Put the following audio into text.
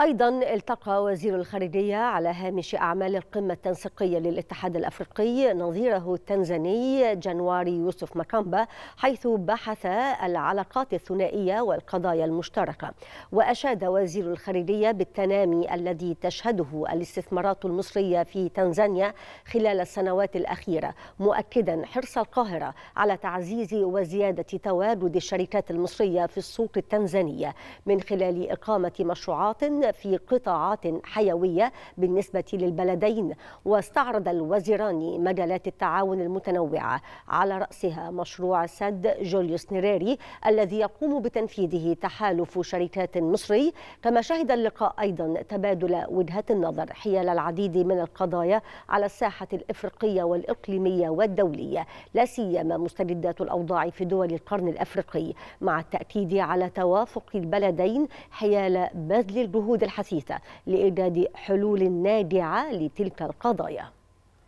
أيضا التقى وزير الخارجية على هامش أعمال القمة التنسيقية للاتحاد الأفريقي نظيره التنزاني جنواري يوسف مكامبا حيث بحث العلاقات الثنائية والقضايا المشتركة وأشاد وزير الخارجية بالتنامي الذي تشهده الاستثمارات المصرية في تنزانيا خلال السنوات الأخيرة مؤكدا حرص القاهرة على تعزيز وزيادة تواجد الشركات المصرية في السوق التنزانية من خلال إقامة مشروعات في قطاعات حيوية بالنسبة للبلدين واستعرض الوزيران مجالات التعاون المتنوعة على رأسها مشروع سد جوليوس نيريري الذي يقوم بتنفيذه تحالف شركات مصري كما شهد اللقاء أيضا تبادل وجهات النظر حيال العديد من القضايا على الساحة الإفريقية والإقليمية والدولية لا سيما مستجدات الأوضاع في دول القرن الأفريقي مع التأكيد على توافق البلدين حيال بذل الجهود الجهود الحثيثة لإيجاد حلول ناجعة لتلك القضايا